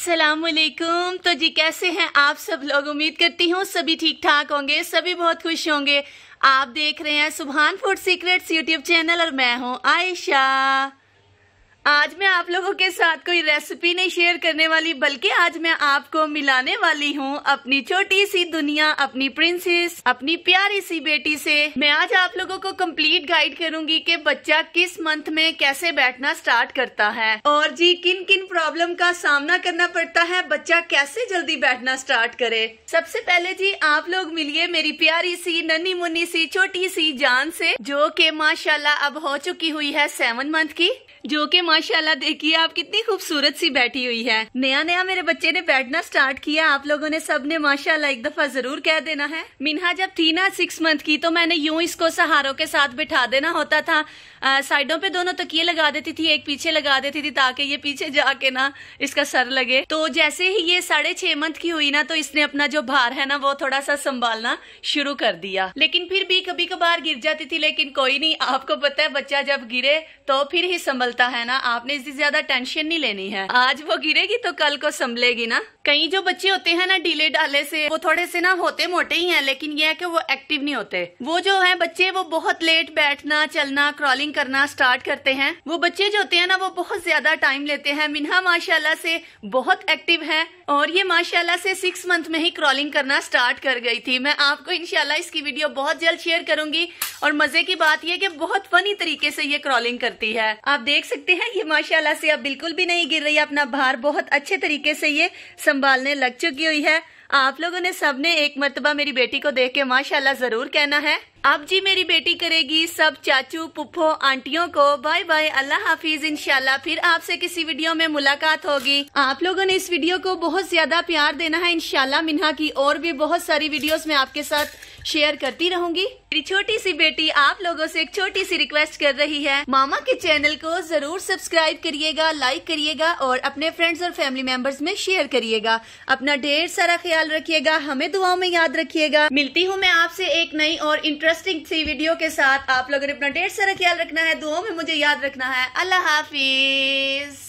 असलकुम तो जी कैसे हैं आप सब लोग उम्मीद करती हूँ सभी ठीक ठाक होंगे सभी बहुत खुश होंगे आप देख रहे हैं सुबहान फूड सीक्रेट्स यूट्यूब चैनल और मैं हूँ आयशा आज मैं आप लोगों के साथ कोई रेसिपी नहीं शेयर करने वाली बल्कि आज मैं आपको मिलाने वाली हूँ अपनी छोटी सी दुनिया अपनी प्रिंसेस अपनी प्यारी सी बेटी से मैं आज आप लोगों को कंप्लीट गाइड करूंगी कि बच्चा किस मंथ में कैसे बैठना स्टार्ट करता है और जी किन किन प्रॉब्लम का सामना करना पड़ता है बच्चा कैसे जल्दी बैठना स्टार्ट करे सबसे पहले जी आप लोग मिलिए मेरी प्यारी सी नन्नी मुन्नी सी छोटी सी जान से जो की माशाला अब हो चुकी हुई है सेवन मंथ की जो कि माशाल्लाह देखिए आप कितनी खूबसूरत सी बैठी हुई है नया नया मेरे बच्चे ने बैठना स्टार्ट किया आप लोगों ने सब ने माशाला एक दफा जरूर कह देना है मिन्हा जब थी ना सिक्स मंथ की तो मैंने यूं इसको सहारों के साथ बिठा देना होता था साइडों पे दोनों तकिए लगा देती थी एक पीछे लगा देती थी ताकि ये पीछे जाके ना इसका सर लगे तो जैसे ही ये साढ़े छह मंथ की हुई ना तो इसने अपना जो भार है ना वो थोड़ा सा संभालना शुरू कर दिया लेकिन फिर भी कभी कभार गिर जाती थी लेकिन कोई नहीं आपको पता है बच्चा जब गिरे तो फिर ही संभल निकलता है ना आपने इससे ज्यादा टेंशन नहीं लेनी है आज वो गिरेगी तो कल को संभलेगी ना कई जो बच्चे होते हैं ना डीले डाले से वो थोड़े से ना होते मोटे ही हैं लेकिन ये है कि वो एक्टिव नहीं होते वो जो है बच्चे वो बहुत लेट बैठना चलना क्रॉलिंग करना स्टार्ट करते हैं वो बच्चे जो होते हैं ना वो बहुत ज्यादा टाइम लेते हैं मिन्हा माशाला से बहुत एक्टिव है और ये माशाला से सिक्स मंथ में ही क्रॉलिंग करना स्टार्ट कर गई थी मैं आपको इनशाला इसकी वीडियो बहुत जल्द शेयर करूंगी और मजे की बात यह की बहुत फनी तरीके से ये क्रॉलिंग करती है आप देख देख सकते हैं ये माशाल्लाह से अब बिल्कुल भी नहीं गिर रही है अपना भार बहुत अच्छे तरीके से ये संभालने लग चुकी हुई है आप लोगों ने सबने एक मरतबा मेरी बेटी को देख के माशाल्लाह जरूर कहना है अब जी मेरी बेटी करेगी सब चाचू पुप्पो आंटियों को बाय बाय अल्लाह हाफिज इंशाल्लाह फिर आपसे किसी वीडियो में मुलाकात होगी आप लोगों ने इस वीडियो को बहुत ज्यादा प्यार देना है इंशाल्लाह मिन्हा की और भी बहुत सारी वीडियोस में आपके साथ शेयर करती रहूंगी मेरी छोटी सी बेटी आप लोगों से एक छोटी सी रिक्वेस्ट कर रही है मामा के चैनल को जरूर सब्सक्राइब करिएगा लाइक करिएगा और अपने फ्रेंड्स और फैमिली मेंबर्स में शेयर करिएगा अपना ढेर सारा ख्याल रखिएगा हमें दुआओं में याद रखिएगा मिलती हूँ मैं आपसे एक नई और इंटरेस्टिंग सी वीडियो के साथ आप लोगों ने अपना ढेर सारा ख्याल रखना है दुआओं में मुझे याद रखना है अल्लाह हाफिज